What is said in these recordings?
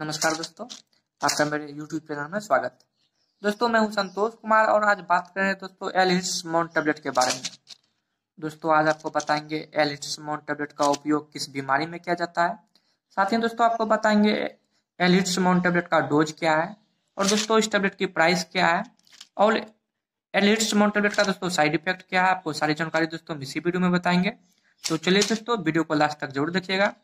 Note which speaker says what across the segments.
Speaker 1: नमस्कार दोस्तों आपका मेरे यूट्यूब चैनल में स्वागत दोस्तों मैं हूं संतोष कुमार और आज बात करें दोस्तों एल हिट्समोन टैबलेट के बारे में दोस्तों आज आपको बताएंगे एल हिट्समोन टैबलेट का उपयोग किस बीमारी में किया जाता है साथ ही दोस्तों आपको बताएंगे एल हिट्समोन टैबलेट का डोज क्या है और दोस्तों इस टेबलेट की प्राइस क्या है और एल हिट्समोन टेबलेट का दोस्तों साइड इफेक्ट क्या है आपको सारी जानकारी दोस्तों इसी वीडियो में बताएंगे तो चलिए दोस्तों वीडियो को लास्ट तक जरूर देखिएगा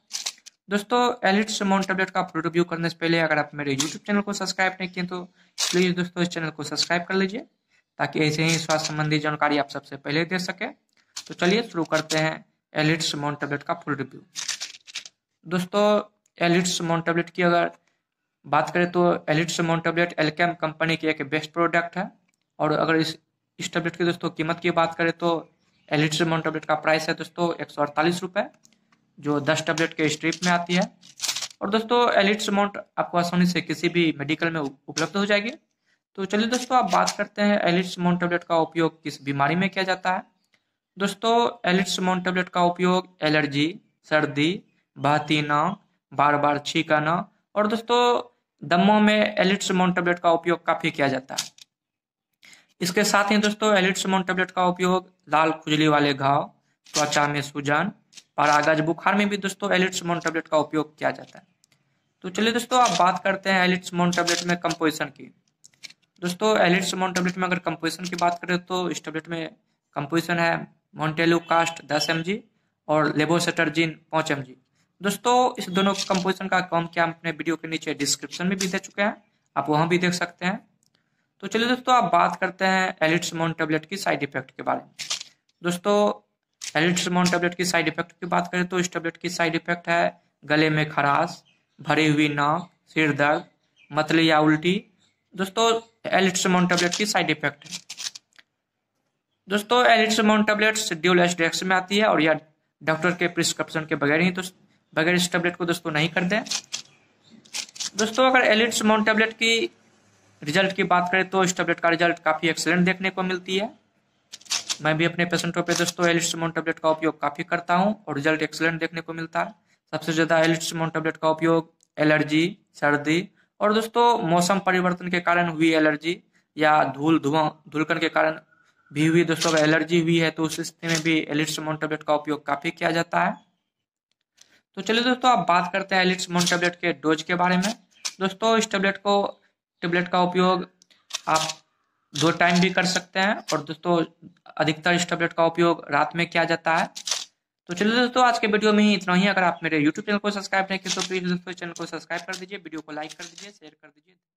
Speaker 1: दोस्तों एलिट्स सिमोन टैबलेट का प्रोडक्ट रिव्यू करने से पहले अगर आप मेरे यूट्यूब चैनल को सब्सक्राइब नहीं किए तो प्लीज़ दोस्तों इस चैनल को सब्सक्राइब कर लीजिए ताकि ऐसे ही स्वास्थ्य संबंधी जानकारी आप सबसे पहले दे सके तो चलिए शुरू करते हैं एलिट्स सिमोन टैबलेट का फुल रिव्यू दोस्तों एलिट्स सिमोन टैबलेट की अगर बात करें तो एलिट्स सिमोन टैबलेट एलकेम कंपनी की एक बेस्ट प्रोडक्ट है और अगर इस इस टैबलेट की दोस्तों कीमत की बात करें तो एलिट्स सिमोन टैबलेट का प्राइस है दोस्तों एक सौ अड़तालीस रुपये जो दस टेबलेट के स्ट्रिप में आती है और दोस्तों एलिट्स अमाउंट आपको आसानी से किसी भी मेडिकल में उपलब्ध हो जाएगी तो चलिए दोस्तों आप बात करते हैं एलिट्स अमाउंट टेबलेट का उपयोग किस बीमारी में किया जाता है दोस्तों एलिट्स अमाउंट टेबलेट का उपयोग एलर्जी सर्दी बहतीना बार बार छींक आना और दोस्तों दमों में एलिट्स अमाउंट टेबलेट का उपयोग काफ़ी किया जाता है इसके साथ ही दोस्तों एलिट्स एलिट्समोन टेबलेट का उपयोग लाल खुजली वाले घाव त्वचा में सूजन और आगाज बुखार में भी दोस्तों एलिट्स मोन टेबलेट का उपयोग किया जाता है तो चलिए दोस्तों आप बात करते हैं एलिट्स मोन टेबलेट में कंपोजिशन की दोस्तों एलिट्स मोन टेबलेट में अगर कंपोजिशन की बात करें तो इस टेबलेट में कंपोजिशन है मोन्टेलो कास्ट दस एम और लेबोसेटरजिन पाँच एम दोस्तों इस दोनों कंपोजिशन का काम क्या हम अपने वीडियो के नीचे डिस्क्रिप्शन में भी दे चुके हैं आप वहाँ भी देख सकते हैं तो चलिए दोस्तों आप बात करते हैं एलिट्स मोन टेबलेट की साइड इफेक्ट के बारे में दोस्तों एलिट्रमोन टेबलेट की साइड इफेक्ट की बात करें तो इस टेबलेट की साइड इफेक्ट है गले में खराश भरी हुई नाक सिर दर्द मतली या उल्टी दोस्तों एलिट्रमोन टेबलेट की साइड इफेक्ट है दोस्तों एलिट्रमोन टेबलेट्स ड्यूल एस में आती है और यह डॉक्टर के प्रिस्क्रिप्शन के बगैर ही तो बगैर इस टेबलेट को दोस्तों नहीं कर दें दोस्तों अगर एलिट्स टेबलेट की रिजल्ट की बात करें तो इस टेबलेट का रिजल्ट काफ़ी एक्सेलेंट देखने को मिलती है मैं भी अपने पेशेंटों पे दोस्तों एलिस्टमोन टेबलेट का उपयोग काफ़ी करता हूँ और रिजल्ट एक्सलेंट देखने को मिलता है सबसे ज़्यादा एलिस्टमोन टेबलेट का उपयोग एलर्जी सर्दी और दोस्तों मौसम परिवर्तन के कारण हुई एलर्जी या धूल धुआं धुलकन के कारण भी हुई दोस्तों अगर एलर्जी हुई है तो उस स्थिति में भी एलिस्टमोन टेबलेट का उपयोग काफ़ी किया जाता है तो चलिए दोस्तों आप बात करते हैं एलिस्टमोन टेबलेट के डोज के बारे में दोस्तों इस टेबलेट को टेबलेट का उपयोग आप दो टाइम भी कर सकते हैं और दोस्तों अधिकतर इस टैबलेट का उपयोग रात में किया जाता है तो चलिए दोस्तों आज के वीडियो में ही इतना ही अगर आप मेरे यूट्यूब चैनल को सब्सक्राइब नहीं किए तो प्लीज दोस्तों चैनल को सब्सक्राइब कर दीजिए वीडियो को लाइक कर दीजिए शेयर कर दीजिए